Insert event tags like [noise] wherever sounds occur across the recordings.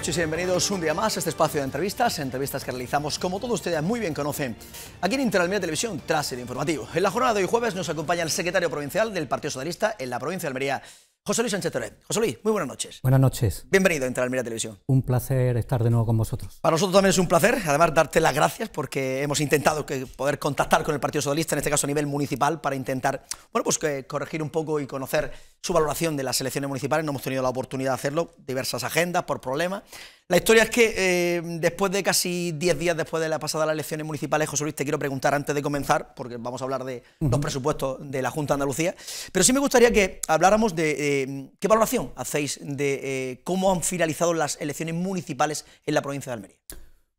noches y bienvenidos un día más a este espacio de entrevistas, entrevistas que realizamos como todos ustedes muy bien conocen aquí en Interalmería Televisión tras el informativo. En la jornada de hoy jueves nos acompaña el secretario provincial del Partido Socialista en la provincia de Almería, José Luis Sánchez Torres. José Luis, muy buenas noches. Buenas noches. Bienvenido a Mira Televisión. Un placer estar de nuevo con vosotros. Para nosotros también es un placer, además darte las gracias porque hemos intentado poder contactar con el Partido Socialista, en este caso a nivel municipal, para intentar, bueno, pues corregir un poco y conocer su valoración de las elecciones municipales. No hemos tenido la oportunidad de hacerlo, diversas agendas por problemas. La historia es que eh, después de casi 10 días después de la pasada las elecciones municipales, José Luis, te quiero preguntar antes de comenzar, porque vamos a hablar de los presupuestos de la Junta de Andalucía, pero sí me gustaría que habláramos de eh, qué valoración hacéis de eh, cómo han finalizado las elecciones municipales en la provincia de Almería.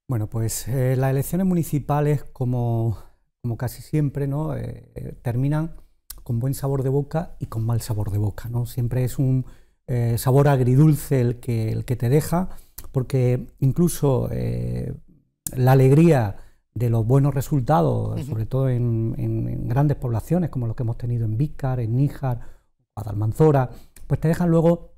Bueno, pues las elecciones municipales, como, como casi siempre, ¿no? terminan con buen sabor de boca y con mal sabor de boca. ¿no? Siempre es un sabor agridulce el que, el que te deja porque incluso eh, la alegría de los buenos resultados, sobre todo en, grandes poblaciones como los que hemos tenido en Vícar, en Níjar, Guadalmanzora, pues te dejan luego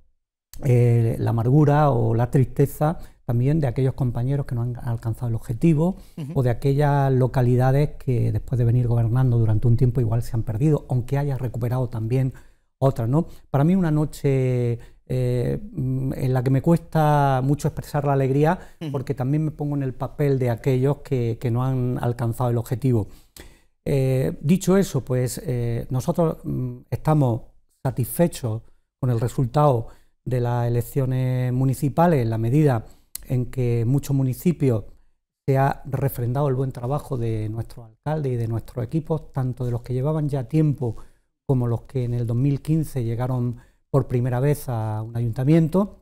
eh, la amargura o la tristeza también de aquellos compañeros que no han alcanzado el objetivo o de aquellas localidades que después de venir gobernando durante un tiempo igual se han perdido, aunque hayas recuperado también otras. ¿no? Para mí una noche eh, mm, en la que me cuesta mucho expresar la alegría, porque también me pongo en el papel de aquellos que, no han alcanzado el objetivo. Eh, dicho eso, pues eh, nosotros mm, estamos satisfechos con el resultado de las elecciones municipales en la medida en que muchos municipios se ha refrendado el buen trabajo de nuestro alcalde y de nuestros equipos, tanto de los que llevaban ya tiempo como los que en el 2015 llegaron por primera vez a un ayuntamiento.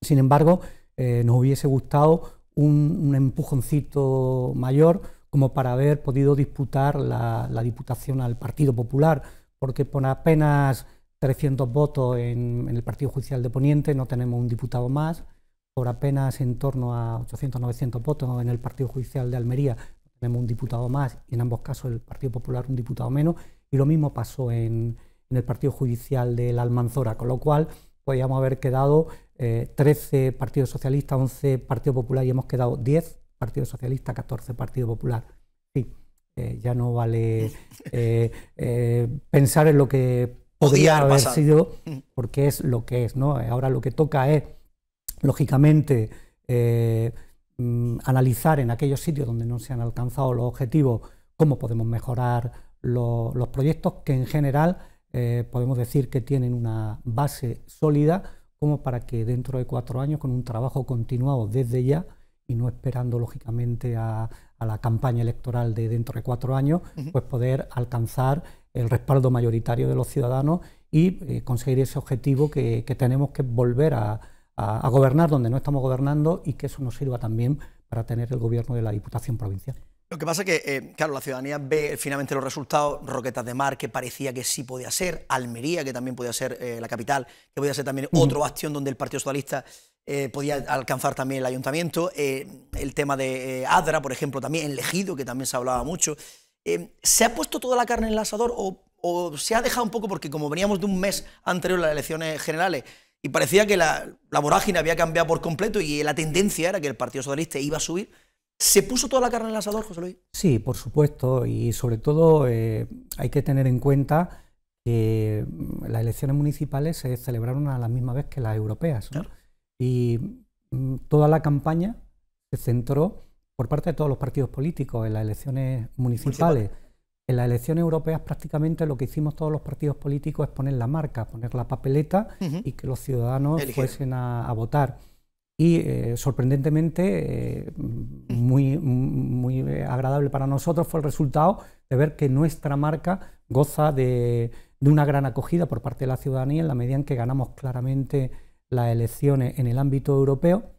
Sin embargo, eh, nos hubiese gustado un, empujoncito mayor como para haber podido disputar la, diputación al Partido Popular, porque por apenas 300 votos en, en, el Partido Judicial de Poniente no tenemos un diputado más, por apenas en torno a 800-900 votos en el Partido Judicial de Almería tenemos un diputado más y en ambos casos el Partido Popular un diputado menos, y lo mismo pasó en, en el partido judicial de la Almanzora, con lo cual podríamos haber quedado 13 eh, partidos socialistas, 11 partidos Popular y hemos quedado 10 partidos socialistas... 14 partidos Popular. Sí, eh, ya no vale [laughs] eh, pensar en lo que podría haber sido, mm. porque es lo que es. ¿no? Ahora lo que toca es, lógicamente, mm, analizar en aquellos sitios donde no se han alcanzado los objetivos cómo podemos mejorar los proyectos que en general eh, podemos decir que tienen una base sólida como para que dentro de cuatro años, con un trabajo continuado desde ya y no esperando lógicamente a, la campaña electoral de dentro de cuatro años, pues poder alcanzar el respaldo mayoritario de los ciudadanos y eh, conseguir ese objetivo que, tenemos que volver a gobernar donde no estamos gobernando y que eso nos sirva también para tener el gobierno de la Diputación Provincial. Lo que pasa es que, eh, claro, la ciudadanía ve finalmente los resultados, Roquetas de Mar, que parecía que sí podía ser, Almería, que también podía ser eh, la capital, que podía ser también otro bastión donde el Partido Socialista eh, podía alcanzar también el ayuntamiento, el tema de Adra, por ejemplo, también, elegido que también se hablaba mucho. ¿Se ha puesto toda la carne en el asador o, se ha dejado un poco, porque como veníamos de un mes anterior a las elecciones generales, y parecía que la, la vorágine había cambiado por completo y la tendencia era que el Partido Socialista iba a subir, ¿Se puso toda la carne en el asador, José Luis? Sí, por supuesto, y sobre todo eh, hay que tener en cuenta que mm, las elecciones municipales se celebraron a la misma vez que las europeas. Y mm, toda la campaña se centró por parte de todos los partidos políticos en las elecciones municipales. En las elecciones europeas prácticamente lo que hicimos todos los partidos políticos es poner la marca, poner la papeleta y que los ciudadanos fuesen a votar y eh, sorprendentemente eh, muy, muy agradable para nosotros fue el resultado de ver que nuestra marca goza de, una gran acogida por parte de la ciudadanía en la medida en que ganamos claramente las elecciones en el ámbito europeo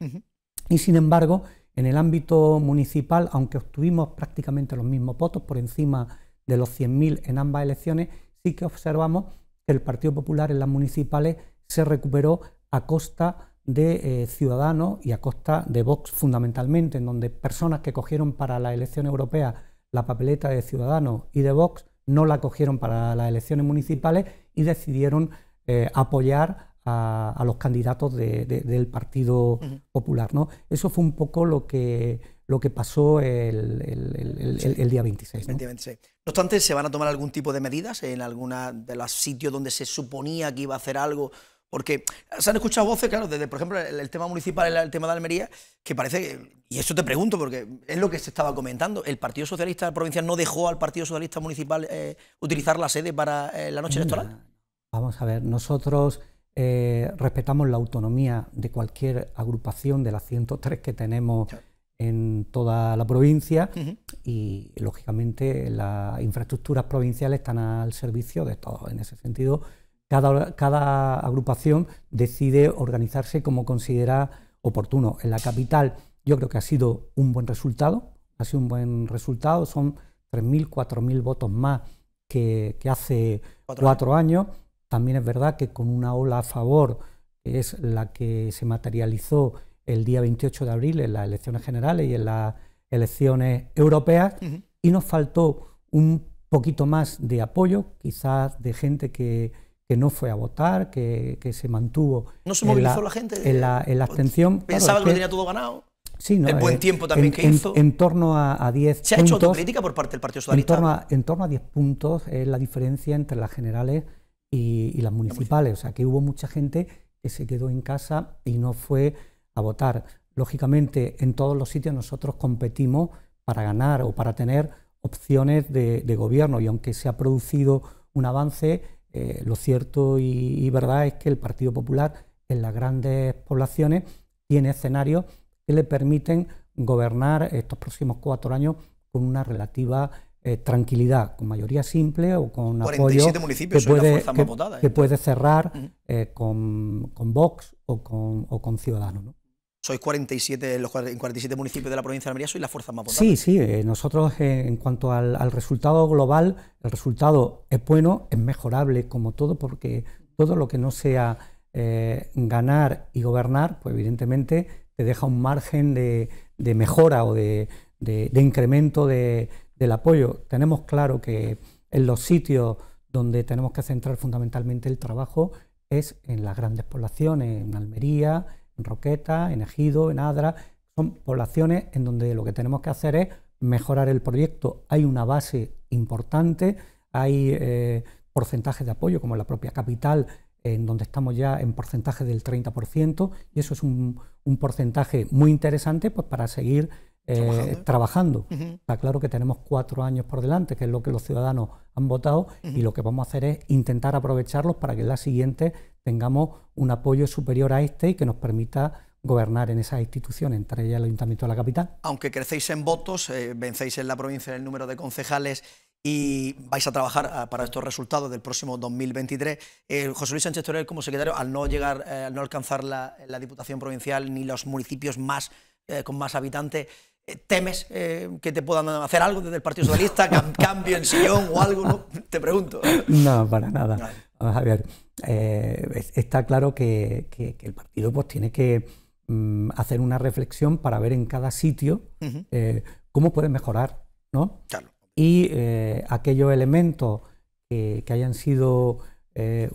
y sin embargo en el ámbito municipal, aunque obtuvimos prácticamente los mismos votos por encima de los 100.000 en ambas elecciones, sí que observamos que el Partido Popular en las municipales se recuperó a costa de eh, Ciudadanos y a costa de Vox fundamentalmente, en donde personas que cogieron para la elección europea la papeleta de Ciudadanos y de Vox no la cogieron para las elecciones municipales y decidieron eh, apoyar a, los candidatos del Partido Popular. ¿no? Eso fue un poco lo que, lo que pasó el, el, día 26. ¿no? obstante, ¿se van a tomar algún tipo de medidas en alguna de los sitios donde se suponía que iba a hacer algo? Porque se han escuchado voces, claro, desde, por ejemplo, el, tema municipal, el, tema de Almería, que parece, que, y eso te pregunto porque es lo que se estaba comentando, el Partido Socialista de la Provincia no dejó al Partido Socialista Municipal eh, utilizar la sede para eh, la noche electoral. Vamos a ver, nosotros eh, respetamos la autonomía de cualquier agrupación de las 103 que tenemos. en toda la provincia y lógicamente las infraestructuras provinciales están al servicio de todos. En ese sentido, cada, agrupación decide organizarse como considera oportuno. En la capital yo creo que ha sido un buen resultado, ha sido un buen resultado, son 3.000, 4.000 votos más que, hace cuatro, años. También es verdad que con una ola a favor, que es la que se materializó el día 28 de abril en las elecciones generales y en las elecciones europeas, y nos faltó un poquito más de apoyo, quizás de gente que, que no fue a votar, que, se mantuvo. ¿No se movilizó la, gente? En la, pues, abstención. Pensaba que lo tenía todo ganado. Sí, no, el buen eh, tiempo también en, que hizo. En, torno a 10 puntos. ¿Se ha hecho autocrítica por parte del Partido Socialista? En torno a, 10 puntos es la diferencia entre las generales y, las municipales. O sea, que hubo mucha gente que se quedó en casa y no fue a votar. Lógicamente, en todos los sitios nosotros competimos para ganar o para tener opciones de gobierno y aunque se ha producido un avance, eh, lo cierto y, verdad es que el Partido Popular en las grandes poblaciones tiene escenarios que le permiten gobernar estos próximos cuatro años con una relativa eh, tranquilidad, con mayoría simple o con apoyo que, puede, ¿eh? puede cerrar con, Vox o con, Ciudadanos sois 47, en 47 municipios de la provincia de Almería, sois la fuerza más potente. Sí, sí, eh, nosotros eh, en cuanto al, resultado global, el resultado es bueno, es mejorable como todo, porque todo lo que no sea eh, ganar y gobernar, pues evidentemente te deja un margen de, mejora o de, de incremento del apoyo. Tenemos claro que en los sitios donde tenemos que centrar fundamentalmente el trabajo es en las grandes poblaciones, en Almería, en Roqueta, en Ejido, en Adra, son poblaciones en donde lo que tenemos que hacer es mejorar el proyecto. Hay una base importante, hay eh, porcentajes de apoyo, como la propia capital, en donde estamos ya en porcentaje del 30%, y eso es un, porcentaje muy interesante pues, para seguir trabajando. Eh, Está claro que tenemos cuatro años por delante, que es lo que los ciudadanos han votado, y lo que vamos a hacer es intentar aprovecharlos para que en la siguiente tengamos un apoyo superior a este y que nos permita gobernar en esas instituciones, entre ellas el Ayuntamiento de la Capital. Aunque crecéis en votos, eh, vencéis en la provincia en el número de concejales y vais a trabajar ah, para estos resultados del próximo 2023. Eh, José Luis Sánchez Torel, como secretario, al no llegar, al no alcanzar la, la, Diputación Provincial ni los municipios más con más habitantes, ¿Temes eh, que te puedan hacer algo desde el Partido Socialista, [laughs] cambio en sillón o algo? Te pregunto. No, para nada. Vamos a ver, eh, está claro que, el partido pues, tiene que mm, hacer una reflexión para ver en cada sitio eh, cómo puede mejorar, ¿no? Claro. Y aquellos elementos que, que hayan sido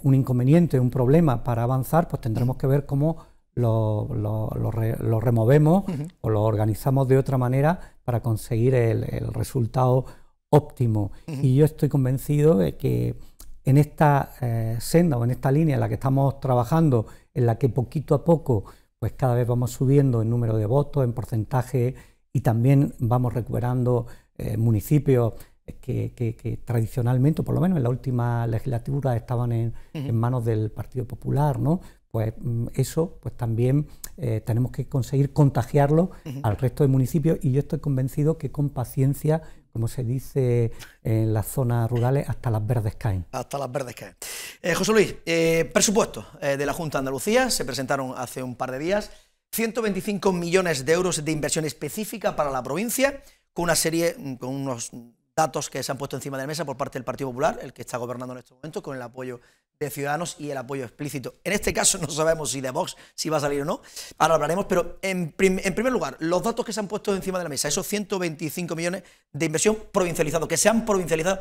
un inconveniente, un problema para avanzar, pues tendremos que ver cómo lo, removemos o lo organizamos de otra manera para conseguir el, resultado óptimo. Y yo estoy convencido de que en esta eh, senda o en esta línea en la que estamos trabajando, en la que poquito a poco, pues cada vez vamos subiendo en número de votos, en porcentaje y también vamos recuperando eh, municipios que, tradicionalmente, por lo menos en la última legislatura, estaban en manos del Partido Popular, ¿no? pues mm, eso pues también eh, tenemos que conseguir contagiarlo al resto de municipios y yo estoy convencido que con paciencia, como se dice en las zonas rurales, hasta las verdes caen. Hasta las verdes caen. Eh, José Luis, eh, presupuesto de la Junta de Andalucía, se presentaron hace un par de días, 125 millones de euros de inversión específica para la provincia, con una serie, mm, con unos datos que se han puesto encima de la mesa por parte del Partido Popular, el que está gobernando en este momento, con el apoyo de Ciudadanos y el apoyo explícito. En este caso no sabemos si de Vox si va a salir o no, ahora hablaremos, pero en, primer lugar, los datos que se han puesto encima de la mesa, esos 125 millones de inversión provincializado, que se han provincializado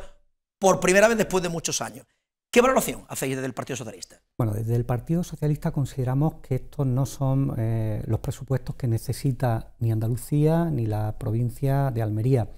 por primera vez después de muchos años. ¿Qué valoración hacéis desde el Partido Socialista? Bueno, desde el Partido Socialista consideramos que estos no son eh, los presupuestos que necesita ni Andalucía ni la provincia de Almería.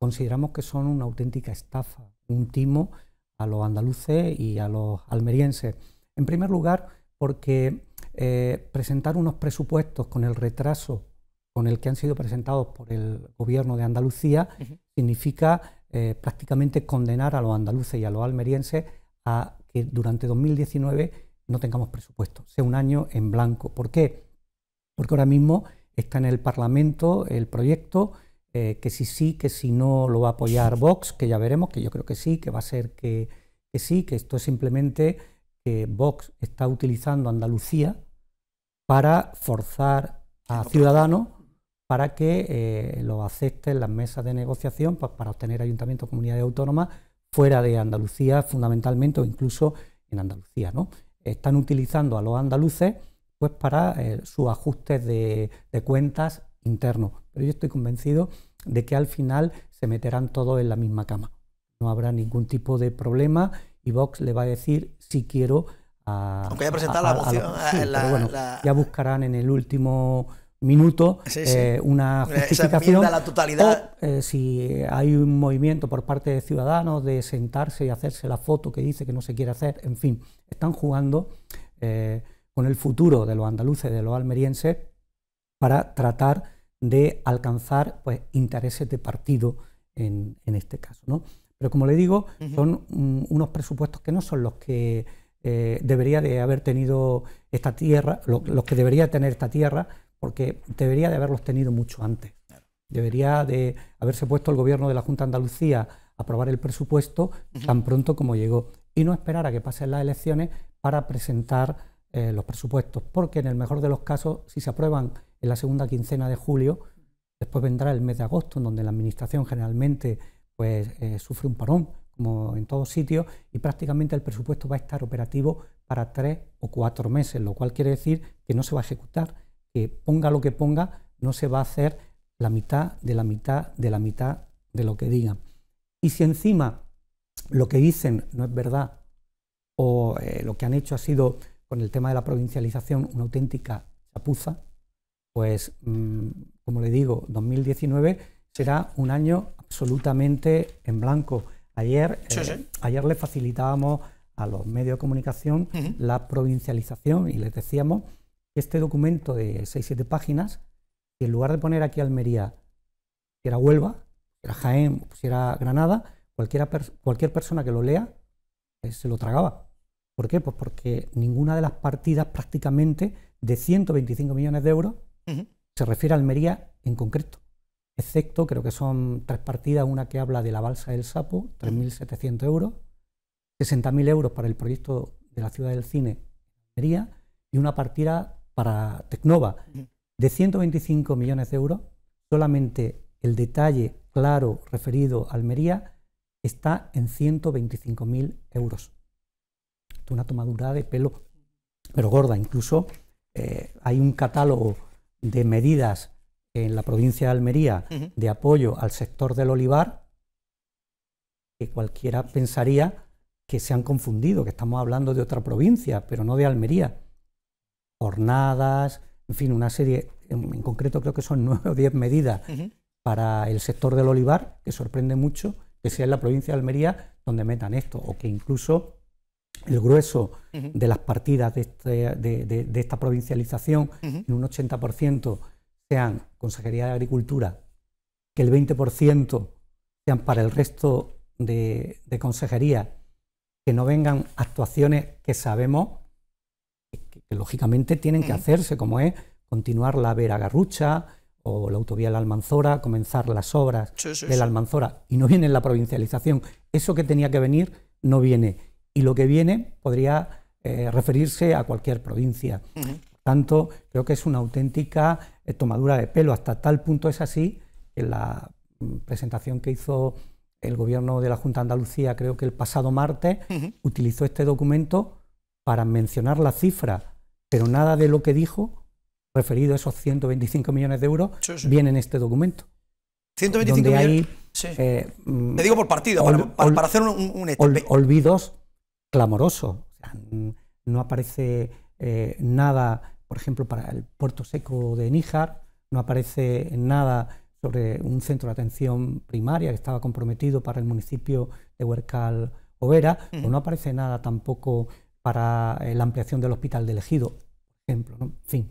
Consideramos que son una auténtica estafa, un timo a los andaluces y a los almerienses. En primer lugar, porque eh, presentar unos presupuestos con el retraso con el que han sido presentados por el gobierno de Andalucía significa eh, prácticamente condenar a los andaluces y a los almerienses a que durante 2019 no tengamos presupuesto, sea un año en blanco. ¿Por qué? Porque ahora mismo está en el Parlamento el proyecto eh, que si sí, que si no lo va a apoyar Vox, que ya veremos, que yo creo que sí, que va a ser que, sí, que esto es simplemente que Vox está utilizando Andalucía para forzar a Ciudadanos para que eh, lo acepten las mesas de negociación pues, para obtener ayuntamientos, comunidades autónomas fuera de Andalucía fundamentalmente o incluso en Andalucía. ¿no? Están utilizando a los andaluces pues, para eh, sus ajustes de cuentas interno. Pero yo estoy convencido de que al final se meterán todos en la misma cama. No habrá ningún tipo de problema y Vox le va a decir si quiero Aunque ya presentado la moción. Eh, ya buscarán en el último minuto eh, una justificación. la totalidad. Eh, si hay un movimiento por parte de ciudadanos de sentarse y hacerse la foto que dice que no se quiere hacer, en fin, están jugando con el futuro de los andaluces, de los almerienses, para tratar de alcanzar pues, intereses de partido en, este caso. ¿no? Pero como le digo, son mm, unos presupuestos que no son los que eh, debería de haber tenido esta tierra, los que debería tener esta tierra, porque debería de haberlos tenido mucho antes. Debería de haberse puesto el gobierno de la Junta de Andalucía a aprobar el presupuesto tan pronto como llegó y no esperar a que pasen las elecciones para presentar eh, los presupuestos, porque en el mejor de los casos, si se aprueban en la segunda quincena de julio. Después vendrá el mes de agosto, en donde la Administración generalmente pues, eh, sufre un parón, como en todos sitios, y prácticamente el presupuesto va a estar operativo para tres o cuatro meses, lo cual quiere decir que no se va a ejecutar, que ponga lo que ponga, no se va a hacer la mitad de la mitad de la mitad de lo que digan. Y si encima lo que dicen no es verdad, o eh, lo que han hecho ha sido con el tema de la provincialización una auténtica chapuza, pues mm, como le digo, 2019 será un año absolutamente en blanco. Ayer, eh, ayer le facilitábamos a los medios de comunicación la provincialización y les decíamos que este documento de 6-7 páginas, que en lugar de poner aquí Almería, que era Huelva, que era Jaén, que pues, era Granada, cualquiera cualquier persona que lo lea eh, se lo tragaba. ¿Por qué? Pues porque ninguna de las partidas prácticamente de 125 millones de euros se refiere a Almería en concreto, excepto creo que son tres partidas, una que habla de la balsa del sapo, 3.700 euros, 60.000 euros para el proyecto de la ciudad del cine Almería y una partida para Tecnova de 125 millones de euros, solamente el detalle claro referido a Almería está en 125.000 euros. Una tomadura de pelo, pero gorda. Incluso eh, hay un catálogo de medidas en la provincia de Almería de apoyo al sector del olivar, que cualquiera pensaría que se han confundido, que estamos hablando de otra provincia, pero no de Almería. Jornadas, en fin, una serie, en, concreto creo que son [laughs] nueve o diez medidas para el sector del olivar, que sorprende mucho que sea en la provincia de Almería donde metan esto, o que incluso el grueso de las partidas de, este, esta provincialización, en un 80% sean Consejería de Agricultura, que el 20% sean para el resto de, consejería... que no vengan actuaciones que sabemos que, lógicamente tienen que hacerse, como es continuar la Vera Garrucha o la autovía de la Almanzora, comenzar las obras de la Almanzora, y no viene la provincialización. Eso que tenía que venir no viene y lo que viene podría eh, referirse a cualquier provincia. tanto, creo que es una auténtica eh, tomadura de pelo. Hasta tal punto es así que la mm, presentación que hizo el gobierno de la Junta de Andalucía, creo que el pasado martes, utilizó este documento para mencionar la cifra, pero nada de lo que dijo referido a esos 125 millones de euros viene en este documento. 125 millones. Eh, mm, digo por partido, para, hacer un, un olvidos clamoroso. no aparece eh, nada, por ejemplo, para el puerto seco de Níjar, no aparece nada sobre un centro de atención primaria que estaba comprometido para el municipio de Huercal Obera, o no aparece nada tampoco para eh, la ampliación del hospital de Elegido, por ejemplo. En fin.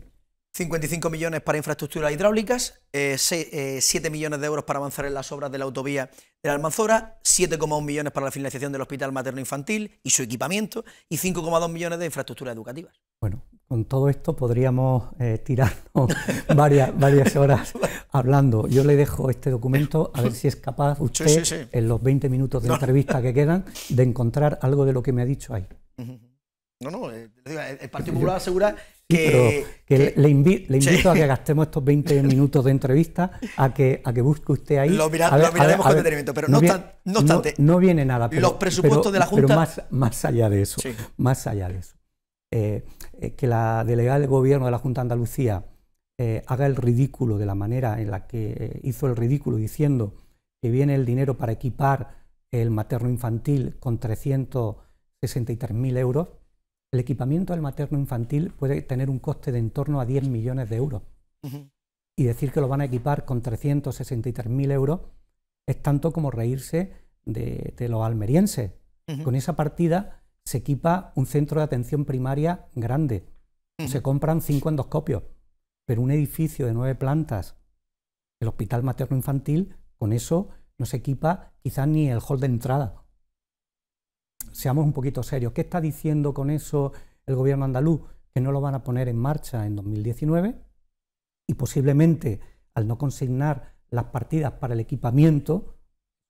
55 millones para infraestructuras hidráulicas, 7 eh, eh, millones de euros para avanzar en las obras de la autovía de la Almanzora, 7,1 millones para la financiación del hospital materno infantil y su equipamiento, y 5,2 millones de infraestructuras educativas. Bueno, con todo esto podríamos eh, tirarnos [laughs] varias, varias horas hablando. Yo le dejo este documento a ver si es capaz usted, en los 20 minutos de entrevista que quedan, de encontrar algo de lo que me ha dicho ahí. No, no, eh, el Partido Popular asegura que, pero que, le, invito a que gastemos estos 20 [laughs] minutos de entrevista, a que, a que busque usted ahí. Lo, miraremos con detenimiento, pero no, obstante. No, viene nada. los presupuestos de la Junta. Pero más, más allá de eso, más allá de eso. Eh, eh, que la delegada del gobierno de la Junta de Andalucía eh, haga el ridículo de la manera en la que hizo el ridículo diciendo que viene el dinero para equipar el materno infantil con 363.000 euros, el equipamiento del materno infantil puede tener un coste de en torno a 10 millones de euros. Y decir que lo van a equipar con 363.000 euros es tanto como reírse de, los almerienses. Con esa partida se equipa un centro de atención primaria grande. Se compran cinco endoscopios. Pero un edificio de nueve plantas, el hospital materno infantil, con eso no se equipa quizás ni el hall de entrada seamos un poquito serios. ¿Qué está diciendo con eso el gobierno andaluz? Que no lo van a poner en marcha en 2019 y posiblemente al no consignar las partidas para el equipamiento,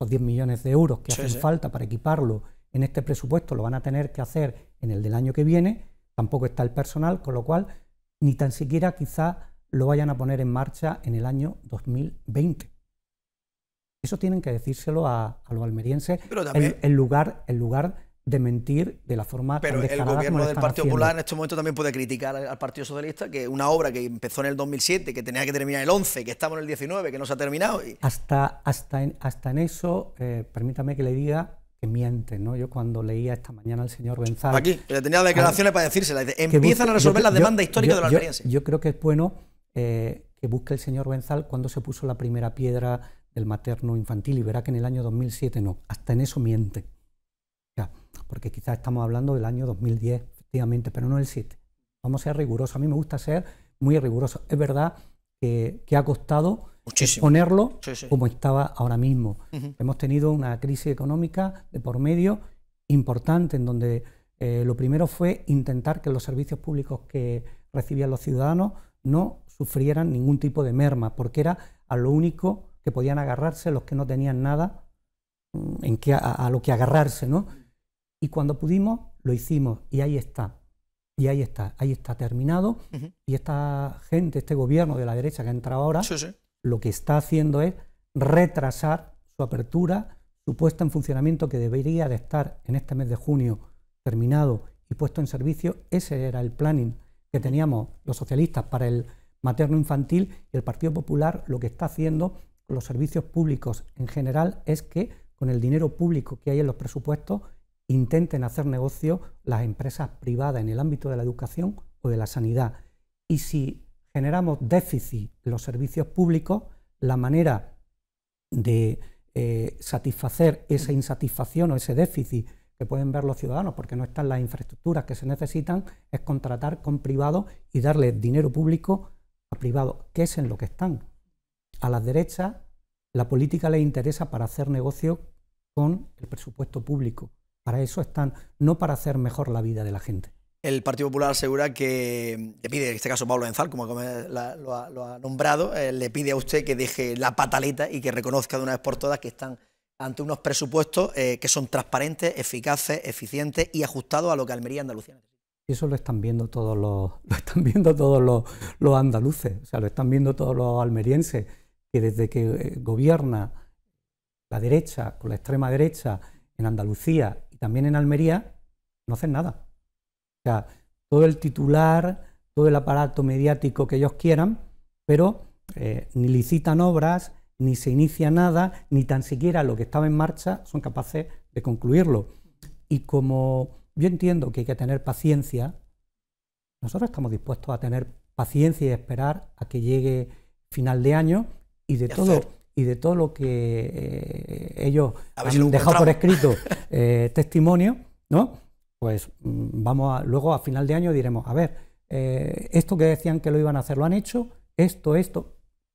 los 10 millones de euros que hacen falta para equiparlo en este presupuesto lo van a tener que hacer en el del año que viene, tampoco está el personal, con lo cual ni tan siquiera quizá lo vayan a poner en marcha en el año 2020. Eso tienen que decírselo a, los almerienses en, lugar, lugar de mentir de la forma Pero el gobierno del Partido Popular en este momento también puede criticar al, Partido Socialista que una obra que empezó en el 2007, que tenía que terminar el 11, que estamos en el 19, que no se ha terminado. Hasta, hasta, en, hasta en eso, eh, permítame que le diga que miente, ¿no? Yo cuando leía esta mañana al señor Benzal... Aquí, le tenía declaraciones ah, para decírselas. Empiezan a resolver la demanda histórica de los almerienses. Yo, creo que es bueno eh, que busque el señor Benzal cuando se puso la primera piedra el materno infantil y verá que en el año 2007 no, hasta en eso miente. porque quizás estamos hablando del año 2010, efectivamente, pero no el 7. Vamos a ser rigurosos. A mí me gusta ser muy riguroso. Es verdad que, ha costado ponerlo como estaba ahora mismo. Hemos tenido una crisis económica de por medio importante en donde eh, lo primero fue intentar que los servicios públicos que recibían los ciudadanos no sufrieran ningún tipo de merma, porque era a lo único que podían agarrarse, los que no tenían nada mm, en que, a, lo que agarrarse, ¿no? Y cuando pudimos, lo hicimos y ahí está. Y ahí está, ahí está terminado. Y esta gente, este gobierno de la derecha que ha entrado ahora, lo que está haciendo es retrasar su apertura, su puesta en funcionamiento que debería de estar en este mes de junio terminado y puesto en servicio. Ese era el planning que teníamos los socialistas para el materno infantil y el Partido Popular lo que está haciendo los servicios públicos en general es que con el dinero público que hay en los presupuestos intenten hacer negocio las empresas privadas en el ámbito de la educación o de la sanidad. Y si generamos déficit en los servicios públicos, la manera de eh, satisfacer esa insatisfacción o ese déficit que pueden ver los ciudadanos porque no están las infraestructuras que se necesitan es contratar con privados y darle dinero público a privados, que es en lo que están a la derecha la política les interesa para hacer negocio con el presupuesto público. Para eso están, no para hacer mejor la vida de la gente. El Partido Popular asegura que le pide, en este caso Pablo Enzal, como lo, ha, nombrado, eh, le pide a usted que deje la pataleta y que reconozca de una vez por todas que están ante unos presupuestos eh, que son transparentes, eficaces, eficientes y ajustados a lo que Almería y Andalucía Y Eso lo están viendo todos los, [laughs] están viendo todos los andaluces, o sea, lo están viendo todos los almerienses que desde que eh, gobierna la derecha, con la extrema derecha, en Andalucía y también en Almería, no hacen nada. O sea, todo el titular, todo el aparato mediático que ellos quieran, pero eh, ni licitan obras, ni se inicia nada, ni tan siquiera lo que estaba en marcha son capaces de concluirlo. Y como yo entiendo que hay que tener paciencia, nosotros estamos dispuestos a tener paciencia y esperar a que llegue final de año y de, todo, y de todo lo que eh, ellos han dejado por escrito [laughs] eh, testimonio, ¿no? Pues mm, vamos a, luego a final de año diremos, a ver, eh, esto que decían que lo iban a hacer, lo han hecho, esto, esto,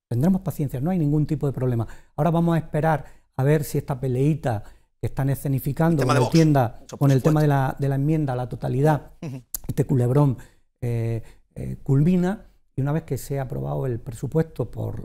tendremos paciencia, no hay ningún tipo de problema. Ahora vamos a esperar a ver si esta peleita que están escenificando con, tienda, con el tema de la, de la, enmienda la totalidad, este culebrón culmina y una vez que sea aprobado el presupuesto por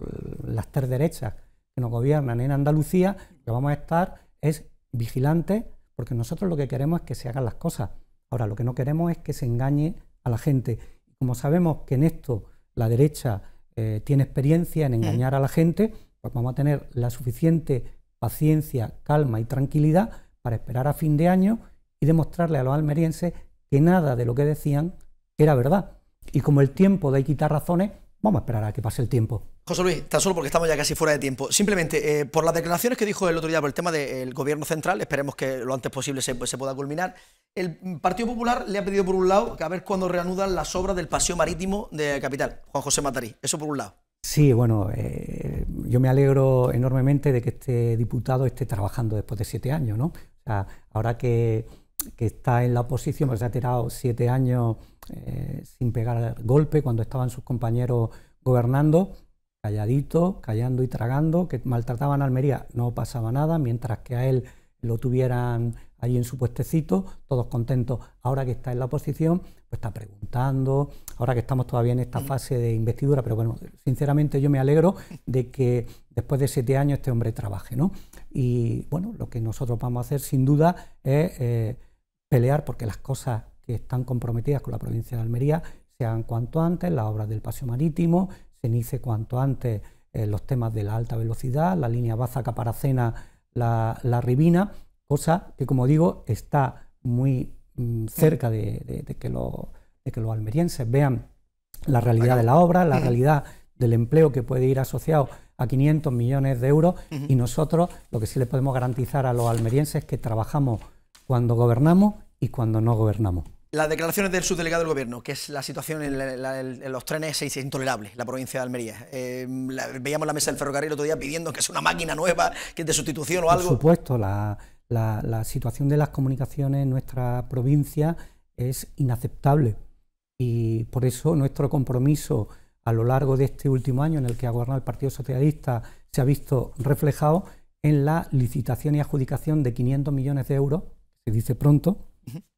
las tres derechas que nos gobiernan en Andalucía, lo que vamos a estar es vigilantes, porque nosotros lo que queremos es que se hagan las cosas. Ahora, lo que no queremos es que se engañe a la gente. Como sabemos que en esto la derecha eh, tiene experiencia en engañar a la gente, pues vamos a tener la suficiente paciencia, calma y tranquilidad para esperar a fin de año y demostrarle a los almerienses que nada de lo que decían era verdad. Y como el tiempo de quitar razones, Vamos a esperar a que pase el tiempo. José Luis, tan solo porque estamos ya casi fuera de tiempo. Simplemente, eh, por las declaraciones que dijo el otro día por el tema del gobierno central, esperemos que lo antes posible pues, se, pueda culminar. El Partido Popular le ha pedido, por un lado, que a ver cuándo reanudan las obras del paseo marítimo de Capital, Juan José Matarí. Eso por un lado. Sí, bueno, eh, yo me alegro enormemente de que este diputado esté trabajando después de siete años, ¿no? O sea, ahora que que está en la oposición, pues se ha tirado siete años eh, sin pegar golpe cuando estaban sus compañeros gobernando, calladito, callando y tragando, que maltrataban a Almería, no pasaba nada, mientras que a él lo tuvieran ahí en su puestecito, todos contentos. Ahora que está en la oposición, pues está preguntando, ahora que estamos todavía en esta fase de investidura, pero bueno, sinceramente yo me alegro de que después de siete años este hombre trabaje, ¿no? Y bueno, lo que nosotros vamos a hacer sin duda es... Eh, pelear porque las cosas que están comprometidas con la provincia de Almería sean cuanto antes, las obras del paseo marítimo, se inicie cuanto antes eh, los temas de la alta velocidad, la línea Baza Caparacena, la, la Ribina, cosa que como digo está muy mm, cerca de, que de, que los almerienses vean la realidad de la obra, la realidad del empleo que puede ir asociado a 500 millones de euros y nosotros lo que sí le podemos garantizar a los almerienses que trabajamos cuando gobernamos y cuando no gobernamos. Las declaraciones del subdelegado del gobierno, que es la situación en, los trenes, es intolerable, la provincia de Almería. Em, veíamos la mesa del ferrocarril otro día pidiendo que es una máquina nueva, que es de sustitución o algo. Por supuesto, la, situación de las comunicaciones en nuestra provincia es inaceptable y por eso nuestro compromiso a lo largo de este último año en el que ha gobernado el Partido Socialista se ha visto reflejado en la licitación y adjudicación de 500 millones de euros dice pronto,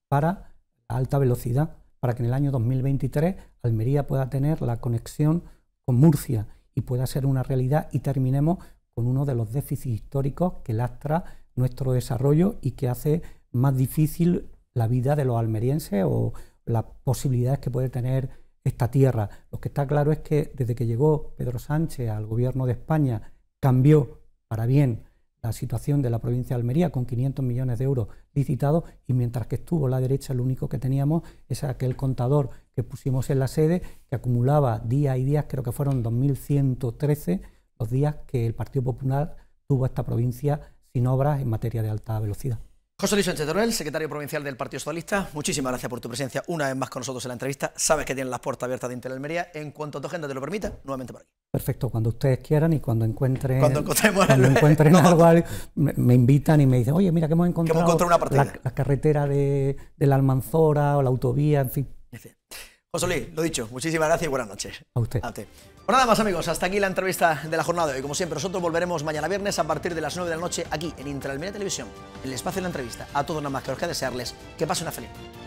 para alta velocidad, para que en el año 2023 Almería pueda tener la conexión con Murcia y pueda ser una realidad y terminemos con uno de los déficits históricos que lastra nuestro desarrollo y que hace más difícil la vida de los almerienses o las posibilidades que puede tener esta tierra. Lo que está claro es que desde que llegó Pedro Sánchez al gobierno de España cambió para bien la situación de la provincia de Almería con 500 millones de euros licitados y mientras que estuvo la derecha lo único que teníamos es aquel contador que pusimos en la sede que acumulaba días y días, creo que fueron 2.113 los días que el Partido Popular tuvo esta provincia sin obras en materia de alta velocidad. José Luis Sánchez Teruel, secretario provincial del Partido Socialista, muchísimas gracias por tu presencia una vez más con nosotros en la entrevista. Sabes que tienen las puertas abiertas de Interalmería. En cuanto a tu agenda te lo permita, nuevamente por aquí. Perfecto, cuando ustedes quieran y cuando encuentren, cuando encontremos cuando algo, [laughs] me, invitan y me dicen, oye, mira que hemos encontrado, hemos encontrado una la, la, carretera de, la Almanzora o la autovía, en fin. José Luis, lo dicho, muchísimas gracias y buenas noches. A usted. A usted. Pues nada más amigos, hasta aquí la entrevista de la jornada de hoy. Como siempre, nosotros volveremos mañana viernes a partir de las 9 de la noche aquí en Intralmedia Televisión, el espacio de la entrevista. A todos nada más que os queda desearles que pasen una feliz.